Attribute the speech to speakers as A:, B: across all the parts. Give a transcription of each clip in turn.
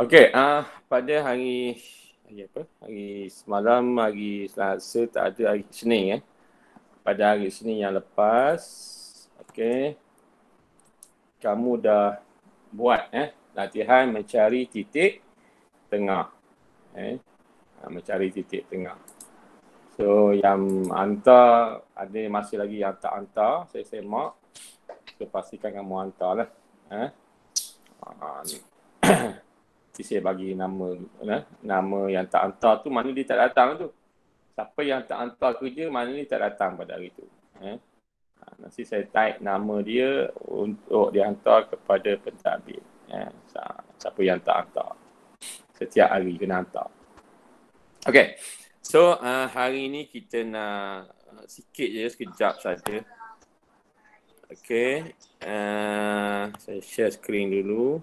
A: Okay, uh, ah, pada hari hari apa? Hari semalam, hari Selasa, tak ada hari Senin eh. Pada hari Senin yang lepas, okay, Kamu dah buat eh latihan mencari titik tengah. Eh, ah, mencari titik tengah. So yang hantar, ada masih lagi yang tak hantar, saya semak. So pastikan kamu hantarlah. Eh. Ha, ni. nanti saya bagi nama eh, nama yang tak hantar tu mana dia tak datang tu siapa yang tak hantar kerja mana dia tak datang pada hari tu eh. Ha, nanti saya taik nama dia untuk dihantar kepada pentadbir eh. siapa yang tak hantar setiap hari kena hantar Okay, so uh, hari ni kita nak uh, sikit je, sekejap saja. Okay, uh, ah, saya share screen dulu.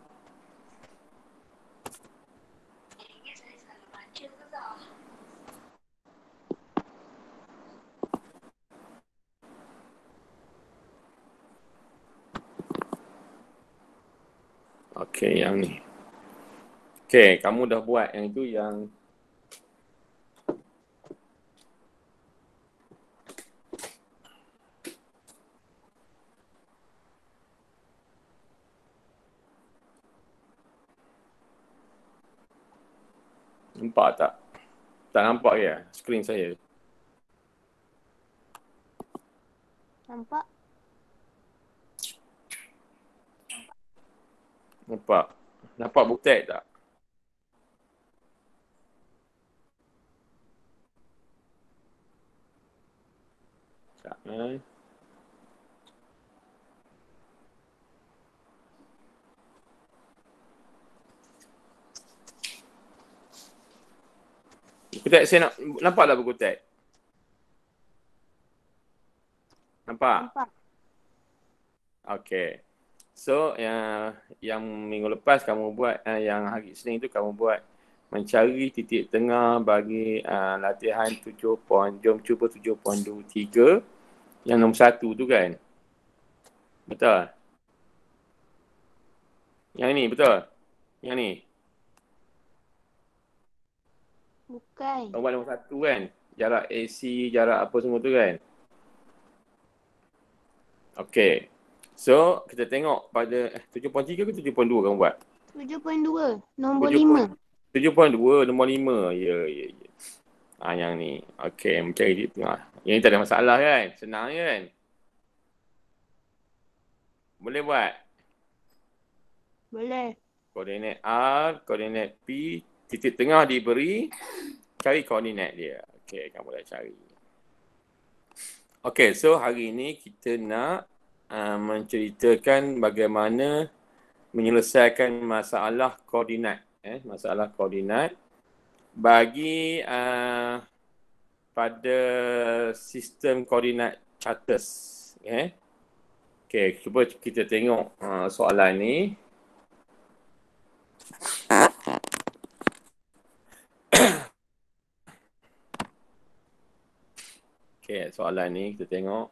A: Okey, yang ni. Okey, kamu dah buat yang itu yang Nampak tak? Tak nampak ya? Screen saya. Nampak. Nampak. Nampak butek tak? Tak. Eh? Kutek saya nak, nampak tak buku tek? Nampak? Nampak. Okay. So yang uh, yang minggu lepas kamu buat uh, yang hari Senin tu kamu buat mencari titik tengah bagi uh, latihan tujuh poin. Jom cuba tujuh poin dua tiga, yang nombor satu tu kan. Betul. Yang ni betul. Yang ni. Bukan. Kamu buat nombor 1 kan. Jarak AC, jarak apa semua tu kan. Okay. So kita tengok pada 7.3 eh, ke 7.2 kan buat? 7.2 nombor 7.2. 5. 7.2 nombor 5. Ya, ya, ya. Ah yang ni. okay mencari di tengah. Yang ni tak ada masalah kan? Senang kan? Boleh buat? Boleh. Koordinat R, koordinat P, titik tengah diberi. Cari koordinat dia. Okay, kamu boleh cari. Okay, so hari ni kita nak uh, menceritakan bagaimana menyelesaikan masalah koordinat eh masalah koordinat bagi uh, pada sistem koordinat charters eh okey cuba kita tengok uh, soalan ini. okey soalan ni kita tengok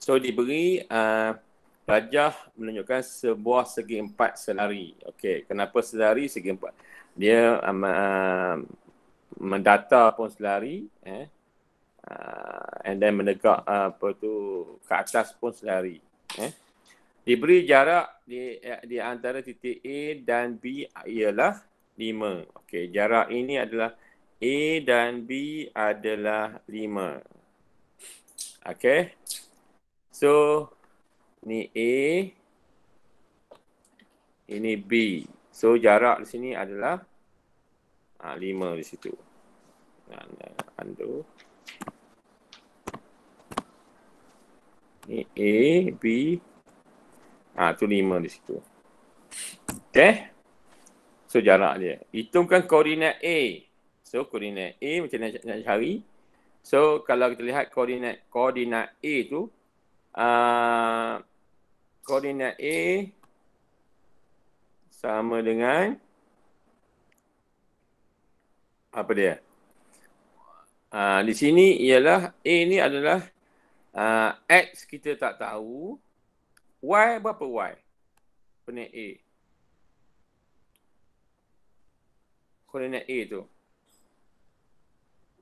A: So diberi uh, rajah menunjukkan sebuah segi empat selari. Okey, kenapa selari segi empat? Dia um, uh, mendata pun selari eh uh, and then menegak uh, apa tu ke atas pun selari eh. Diberi jarak di, eh, di antara titik A dan B ialah lima. Okey, jarak ini adalah A dan B adalah lima. Okey. So ni A ini B. So jarak di sini adalah ha, 5 di situ. Anda eh, undo. Ni A, B. Ha, tu 5 di situ. Okay. So jarak dia. Hitungkan koordinat A. So koordinat A macam mana nak, nak cari. So kalau kita lihat koordinat koordinat A tu Ah, koordinat A sama dengan apa dia? Aa, ah, di sini ialah A ni adalah aa, ah, X kita tak tahu. Y berapa Y? Koordinat A. Koordinat A tu.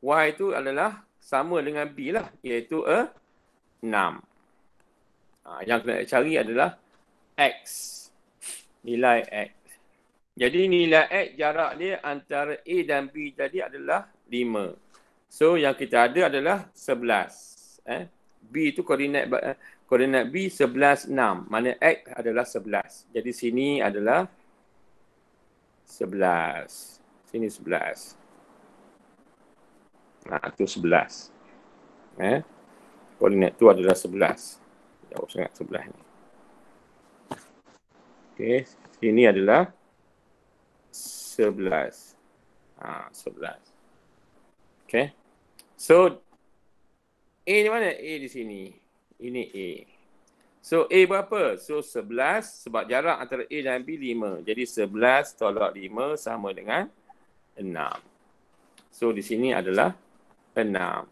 A: Y tu adalah sama dengan B lah. Iaitu eh, a 6. Ha, yang kena cari adalah X. Nilai X. Jadi nilai X jarak dia antara A dan B tadi adalah 5. So yang kita ada adalah 11. Eh? B tu koordinat eh, koordinat B 11, 6. Mana X adalah 11. Jadi sini adalah 11. Sini 11. Nah, ha, tu 11. Eh? Koordinat tu adalah 11 top sangat sebelah ni. Okey, ini adalah sebelas, Ha, 11. Okey. So A di mana? A di sini. Ini A. So A berapa? So sebelas sebab jarak antara A dan B lima. Jadi sebelas tolak lima sama dengan enam. So di sini adalah enam.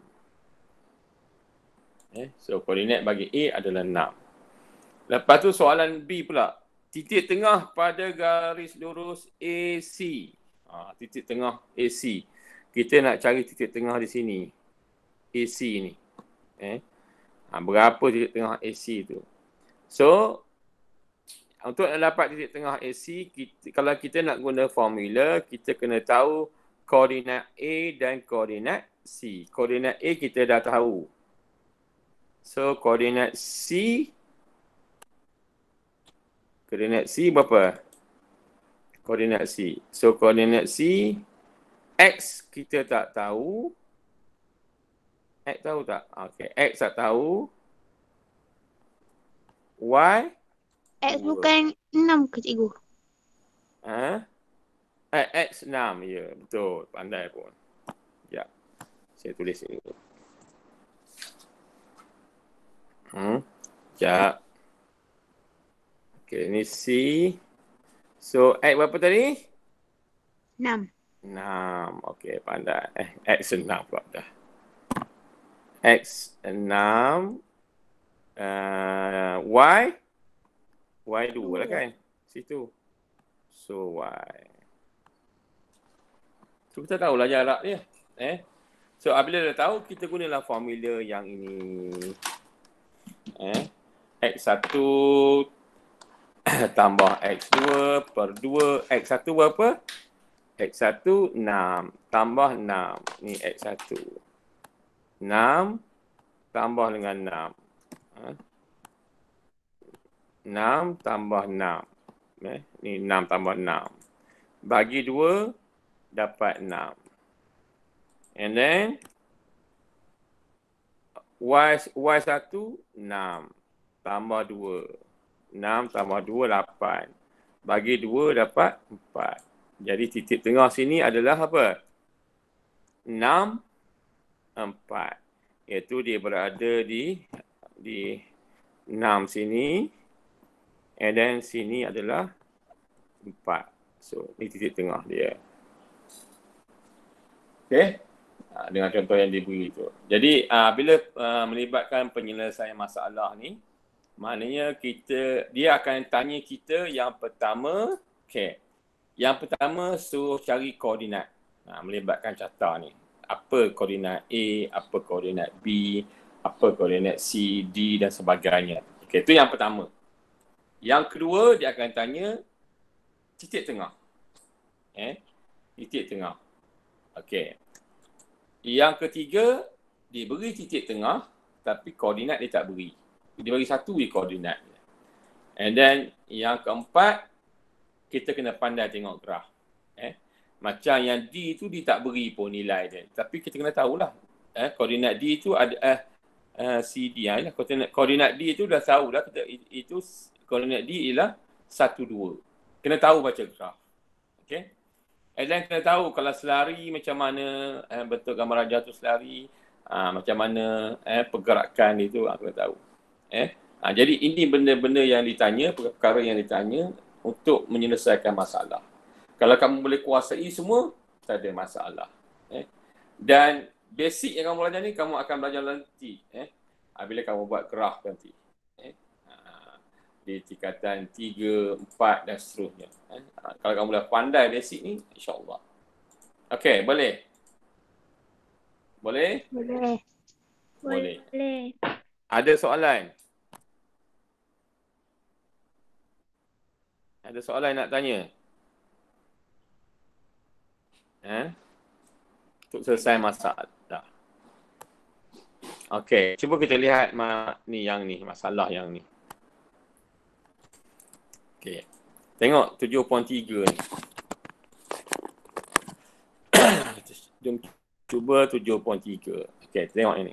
A: Eh, so koordinat bagi A adalah 6. Lepas tu soalan B pula. Titik tengah pada garis lurus AC. Ha, titik tengah AC. Kita nak cari titik tengah di sini. AC ni. Eh. Ha, berapa titik tengah AC tu? So untuk dapat titik tengah AC, kita, kalau kita nak guna formula, kita kena tahu koordinat A dan koordinat C. Koordinat A kita dah tahu. So koordinat C koordinat C berapa? Koordinat C. So koordinat C X kita tak tahu. X tahu tak? Okay. X tak tahu. Y?
B: X bukan
A: 6 ke cikgu? Ha? Eh, X 6. Ya, yeah, betul. Pandai pun. Ya. Saya tulis ini. Hmm. Sekejap. Okay, ni C. So, X berapa tadi? 6. 6. Okay, pandai. Eh, X 6 pula dah. X 6. Uh, y? Y 2 lah kan? Situ. So, Y. So, kita tahulah jarak dia. Eh? So, apabila dah tahu, kita gunalah formula yang ini eh. X1 tambah X2 per 2. X1 berapa? X1, 6. Tambah 6. Ni X1. 6 tambah dengan 6. Ha? 6 tambah 6. Eh? Ni 6 tambah 6. Bagi 2, dapat 6. And then, Y, Y1, 6. Tambah 2. 6 tambah 2, 8. Bagi 2 dapat 4. Jadi titik tengah sini adalah apa? 6, 4. Iaitu dia berada di di 6 sini. And then sini adalah 4. So, ni titik tengah dia. Okay. Ah, dengan contoh yang diberi itu. Jadi uh, bila uh, melibatkan penyelesaian masalah ni, maknanya kita dia akan tanya kita yang pertama, okay. Yang pertama suruh cari koordinat. Uh, melibatkan carta ni. Apa koordinat A, apa koordinat B, apa koordinat C, D dan sebagainya. Okay, itu yang pertama. Yang kedua dia akan tanya titik tengah. Eh, titik tengah. Okay, yang ketiga, dia beri titik tengah tapi koordinat dia tak beri. Dia bagi satu je koordinat. And then yang keempat, kita kena pandai tengok graf. Eh? Macam yang D tu dia tak beri pun nilai dia. Tapi kita kena tahulah. Eh? Koordinat D tu ada eh, uh, CD. Eh? Ah, koordinat, koordinat D tu dah tahulah. Kita, itu koordinat D ialah satu dua. Kena tahu baca graf. Okay. Adlan kena tahu kalau selari macam mana eh, betul gambar raja tu selari ha, macam mana eh, pergerakan itu aku ah, kena tahu. Eh? Ha, jadi ini benda-benda yang ditanya, perkara yang ditanya untuk menyelesaikan masalah. Kalau kamu boleh kuasai semua, tak ada masalah. Eh? Dan basic yang kamu belajar ni, kamu akan belajar nanti. Eh? Ha, bila kamu buat kerah nanti di tingkatan 3, 4 dan seterusnya. Kan? Ah, kalau kamu dah pandai basic ni, insyaAllah. Okay, boleh? Boleh? Boleh. Boleh. boleh. Ada soalan? Ada soalan nak tanya? Eh? Untuk selesai masalah. Okey, cuba kita lihat ni yang ni masalah yang ni. Okay. Tengok 7.3 ni. Jom cuba 7.3. Okay, tengok ini.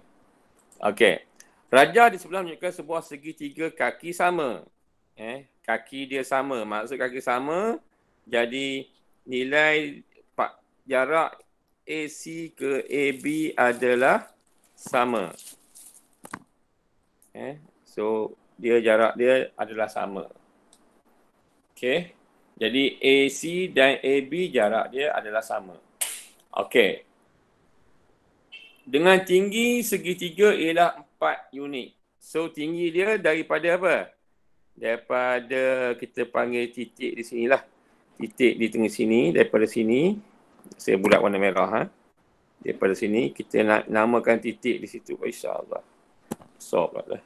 A: Okay. Raja di sebelah menunjukkan sebuah segi tiga kaki sama. Eh, kaki dia sama. Maksud kaki sama, jadi nilai jarak AC ke AB adalah sama. Eh, so dia jarak dia adalah sama. Okay. Jadi AC dan AB jarak dia adalah sama. Okay. Dengan tinggi segitiga ialah 4 unit. So tinggi dia daripada apa? Daripada kita panggil titik di sini lah. Titik di tengah sini. Daripada sini. Saya bulat warna merah. Ha? Daripada sini kita nak namakan titik di situ. InsyaAllah. So, lah.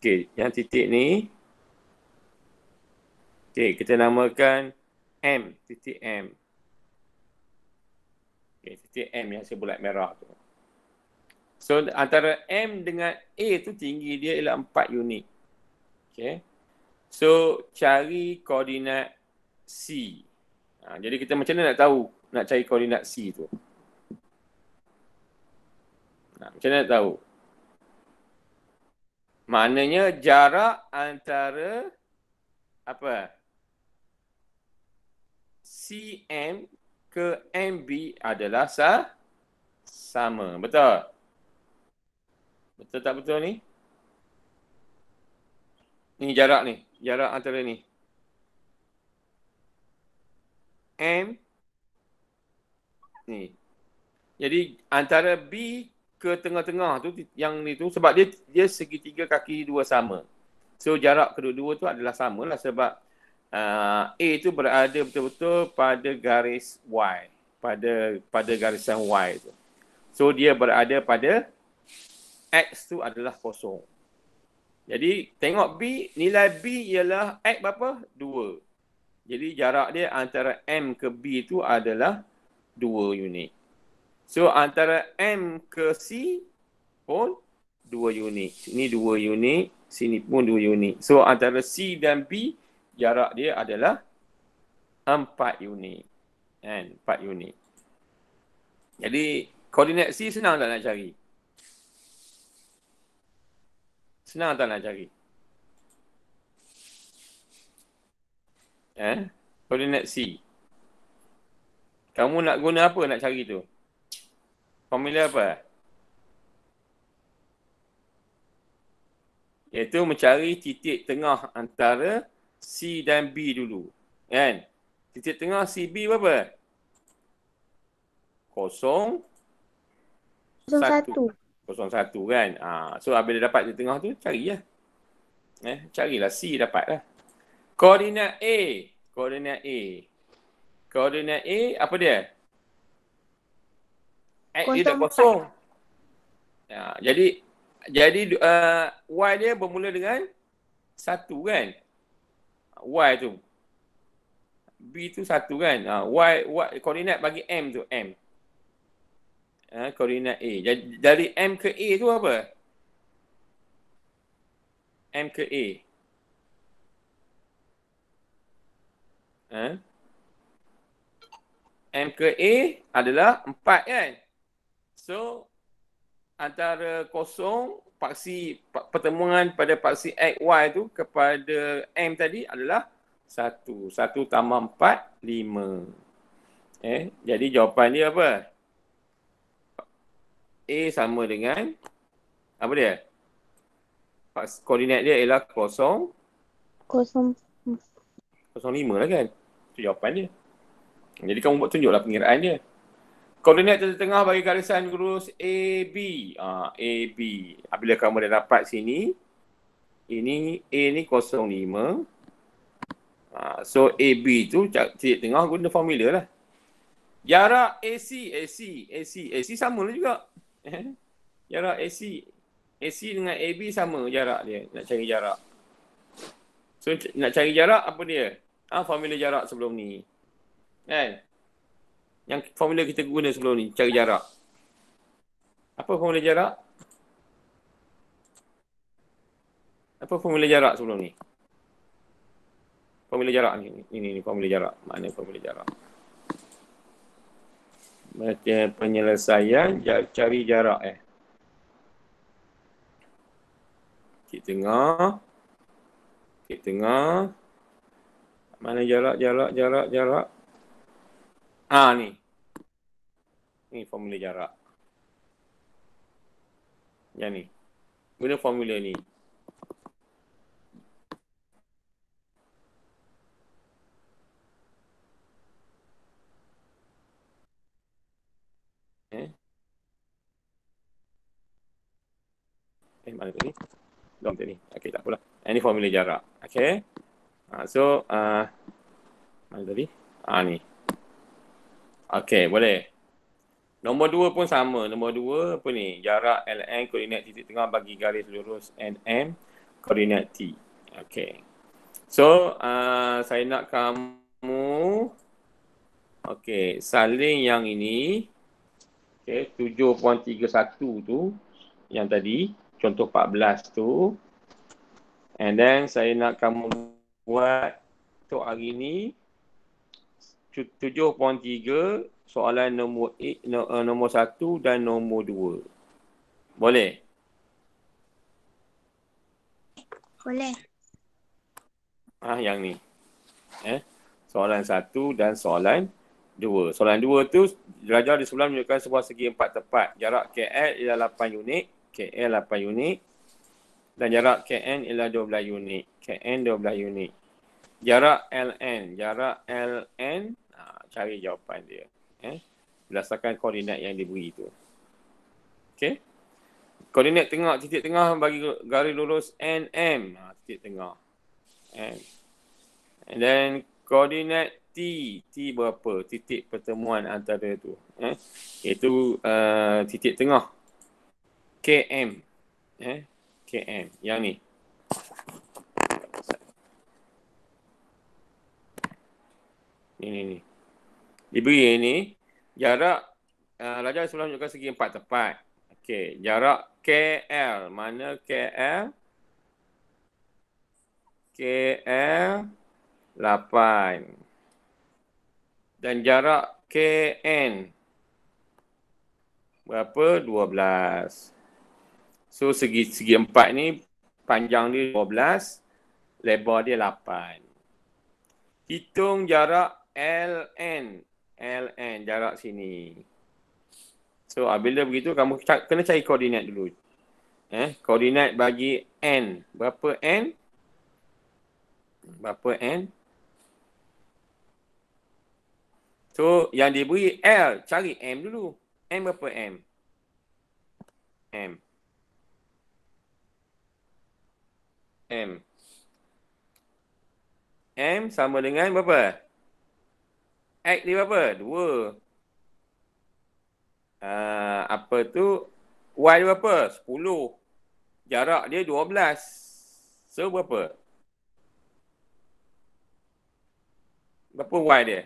A: Okay. Yang titik ni titik. Kita namakan M, titik M. Okay, titik M yang hasil bulat merah tu. So antara M dengan A tu tinggi dia ialah 4 unit. Okay. So cari koordinat C. Ha, jadi kita macam mana nak tahu nak cari koordinat C tu? Ha, macam mana nak tahu? Maknanya jarak antara apa? CM ke MB adalah sa sama. Betul? Betul tak betul ni? Ni jarak ni. Jarak antara ni. M ni. Jadi antara B ke tengah-tengah tu yang ni tu sebab dia dia segitiga kaki dua sama. So jarak kedua-dua tu adalah sama lah sebab uh, A tu berada betul-betul pada garis Y pada pada garisan Y tu. So dia berada pada X tu adalah kosong. Jadi tengok B, nilai B ialah X berapa? 2. Jadi jarak dia antara M ke B tu adalah 2 unit. So antara M ke C pun 2 unit. Sini 2 unit, sini pun 2 unit. So antara C dan B jarak dia adalah 4 unit. Kan? 4 unit. Jadi koordinat C senang tak nak cari? Senang tak nak cari? Eh? Koordinat C. Kamu nak guna apa nak cari tu? Formula apa? Iaitu mencari titik tengah antara C dan B dulu. Kan? Titik tengah C, B berapa? Kosong. Satu. Kosong satu kan? Ha. So, bila dia dapat titik tengah tu, cari carilah. Eh, carilah C dapat lah. Koordinat A. Koordinat A. Koordinat A, apa dia? X dia tak kosong. Ya, jadi, jadi uh, Y dia bermula dengan satu kan? Y tu. B tu satu kan. Ha, y, y, koordinat bagi M tu. M. Ha, koordinat A. Jadi, dari M ke A tu apa? M ke A. Ha? M ke A adalah empat kan? So, antara kosong paksi pertemuan pada paksi X, Y tu kepada M tadi adalah satu. Satu tambah empat, lima. Eh, jadi jawapan dia apa? A sama dengan apa dia? Paksi, koordinat dia ialah kosong. Kosong. Kosong lima lah kan? Itu jawapan dia. Jadi kamu buat tunjuklah pengiraan dia. Koordinat jari tengah bagi garisan lurus AB. Uh, ah, AB. Apabila kamu dah dapat sini, ini A ni 05. Uh, ah, so AB tu jari tengah guna formula lah. Jarak AC, AC, AC, AC sama lah juga. Eh? jarak AC, AC dengan AB sama jarak dia. Nak cari jarak. So nak cari jarak apa dia? Ah ha, formula jarak sebelum ni. Kan? Eh? yang formula kita guna sebelum ni, cari jarak. Apa formula jarak? Apa formula jarak sebelum ni? Formula jarak ni. Ini, ni ini formula jarak. Mana formula jarak? Macam penyelesaian cari jarak eh. Kita tengah. Kita tengah. Mana jarak, jarak, jarak, jarak. Ah ni. Ni formula jarak. Yang ni. Guna formula ni. Eh. Eh, mana tadi? Belum ni. Okey, tak apalah. Ini formula jarak. Okey. Uh, so, uh, mana tadi? Ah, uh, ni. Okey, boleh. Nombor dua pun sama. Nombor dua apa ni? Jarak LN koordinat titik tengah bagi garis lurus NM koordinat T. Okay. So, uh, saya nak kamu Okay, saling yang ini Okay, 7.31 tu Yang tadi, contoh 14 tu And then saya nak kamu buat Untuk hari ni 7.3 soalan nombor, eight, no, uh, nombor satu dan nombor dua. Boleh? Boleh. Ah, yang ni. Eh? Soalan satu dan soalan dua. Soalan dua tu, Raja di sebelah menunjukkan sebuah segi empat tepat. Jarak KL ialah lapan unit. KL lapan unit. Dan jarak KN ialah belah unit. KN dua belah unit. Jarak LN. Jarak LN. Ah, cari jawapan dia eh, berdasarkan koordinat yang diberi itu. Okey. Koordinat tengah, titik tengah bagi garis lurus NM. Ha, titik tengah. M. And then koordinat T. T berapa? Titik pertemuan antara itu. Eh? Itu uh, titik tengah. KM. Eh? KM. Yang ni. Ini, ni diberi ini jarak uh, Raja Sulam menunjukkan segi empat tepat. Okey, jarak KL. Mana KL? KL 8. Dan jarak KN berapa? 12. So segi segi empat ni panjang dia 12, lebar dia 8. Hitung jarak LN LN jarak sini. So bila begitu kamu kena cari koordinat dulu. Eh, koordinat bagi N. Berapa N? Berapa N? So yang diberi L cari M dulu. M berapa M? M. M. M sama dengan berapa? Act dia apa? Dua. Uh, apa tu? Y dia apa? Sepuluh. Jarak dia dua belas. So, berapa? Berapa Y dia?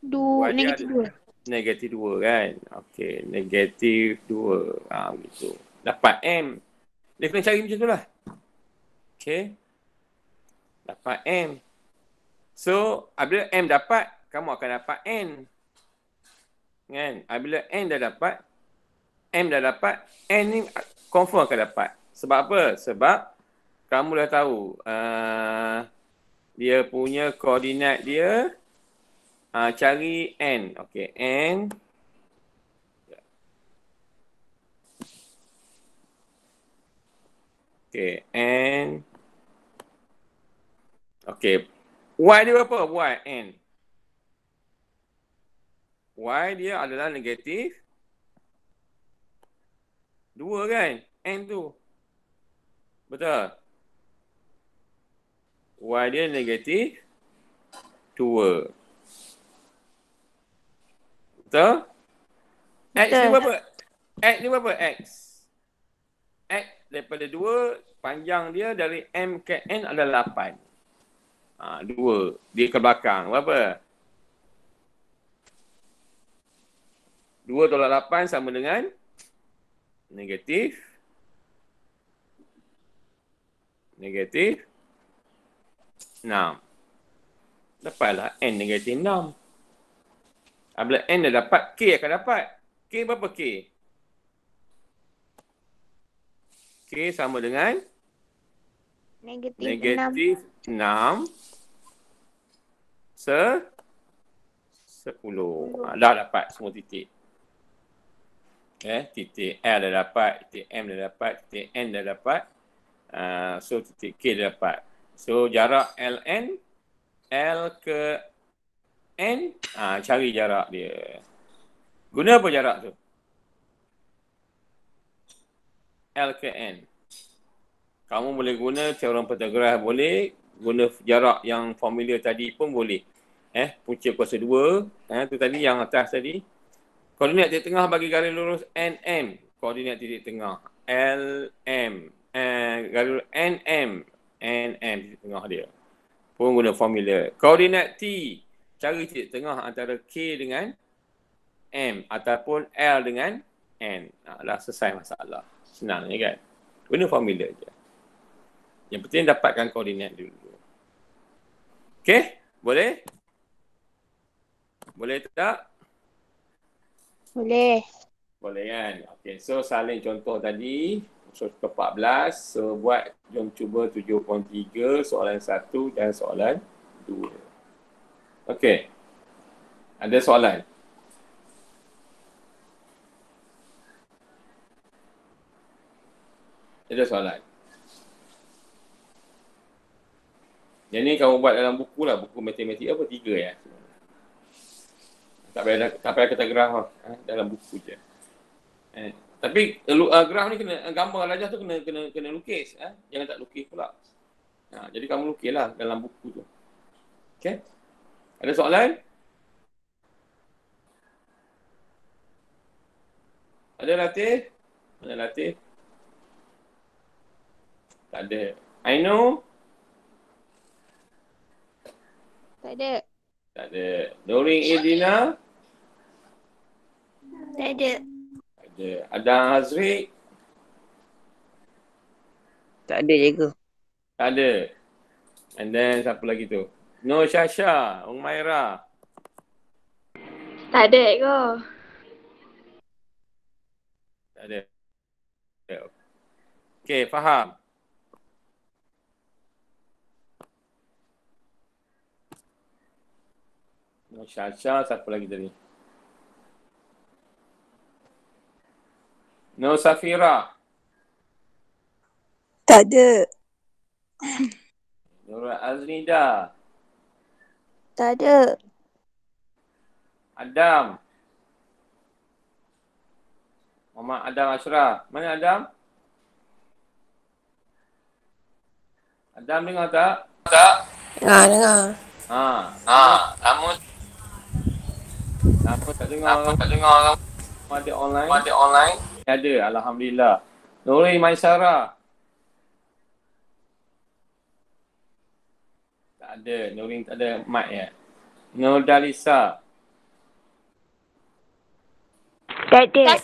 A: Dua, negatif dua. Negatif dua kan? Okay, negatif dua. Ah, ha, gitu. Dapat M. Dia kena cari macam tu lah. Okay. Dapat M. So, apabila M dapat, kamu akan dapat N. Kan? Apabila N dah dapat, M dah dapat, N ni confirm akan dapat. Sebab apa? Sebab kamu dah tahu uh, dia punya koordinat dia uh, cari N. Okay, N. Okay, N. Okay, Why dia apa? Why N. Why dia adalah negatif? Dua kan? N tu. Betul? Why dia negatif? Dua. Betul? X ni berapa? X ni berapa? X. X daripada dua, panjang dia dari M ke N adalah 8. Ha, dua. Dia ke belakang. Berapa? Dua tolak lapan sama dengan negatif. Negatif. Enam. Dapatlah N negatif enam. Apabila ah, N dah dapat, K akan dapat. K berapa K? K sama dengan negatif, negatif 6 se sepuluh. Ha, dah dapat semua titik. Eh, titik L dah dapat, titik M dah dapat, titik N dah dapat. Uh, so titik K dah dapat. So jarak LN L ke N ha, cari jarak dia. Guna apa jarak tu? L ke N. Kamu boleh guna teorem Pythagoras boleh, guna jarak yang formula tadi pun boleh. Eh, punca kuasa 2, eh, tu tadi yang atas tadi. Koordinat titik tengah bagi garis lurus NM. Koordinat titik tengah LM. Eh, garis lurus NM. NM titik tengah dia. Pun guna formula. Koordinat T, cari titik tengah antara K dengan M ataupun L dengan N. Nah, dah selesai masalah. Senang ni kan? Guna formula je. Yang penting dapatkan koordinat dulu. Okay, Boleh? Boleh tak? Boleh. Boleh kan? Okay, So salin contoh tadi. so 14. So buat jom cuba 7.3 soalan 1 dan soalan 2. Okay, Ada soalan? Ada soalan? Yang ni kamu buat dalam buku lah. Buku matematik apa? Tiga ya. Tak payah, tak payah kata graf lah. Ha? Dalam buku je. Eh. Tapi uh, graf ni kena, gambar rajah tu kena kena kena lukis. Eh? Jangan tak lukis pula. Ha, jadi kamu lukis lah dalam buku tu. Okay? Ada soalan? Ada latih? Mana latih? Tak ada. I know. Tak ada. Tak ada. Doring Edina? Tak ada. Tak ada. Adang Hazri? Tak ada juga. Tak ada. And then siapa lagi tu? No Shasha, Umaira. Tak ada juga. Tak ada. Okay, faham. Syasha, siapa lagi tadi? No Safira. Tak ada. Nurul Azrida. Tak ada. Adam. Mama Adam Ashra. Mana Adam? Adam dengar tak? Tak. Ya, dengar. Ha. Ha. namun. Apa tak dengar? Apa tak dengar orang? Ada online? Ada online? Ada, alhamdulillah. Nuri Maisara. Tak ada, Nuri tak ada mic ya. Nur Dalisa. Tak ada.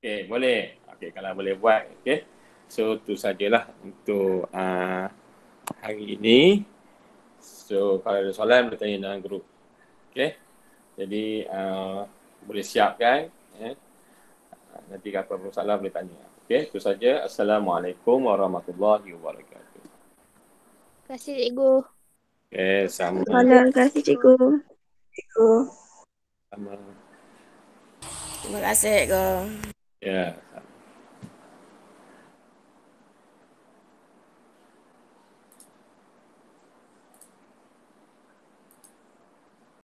A: okay boleh. okay kalau boleh buat, okay So tu sajalah untuk uh, hari ini. So kalau ada soalan boleh tanya dalam grup. Okey. Jadi uh, boleh siapkan eh. Nanti kalau apa-apa masalah boleh tanya. Okey, itu saja. Assalamualaikum warahmatullahi wabarakatuh. Terima kasih cikgu. Okey, sama. Terima kasih cikgu. Cikgu. Terima kasih cikgu. Ya. Yeah.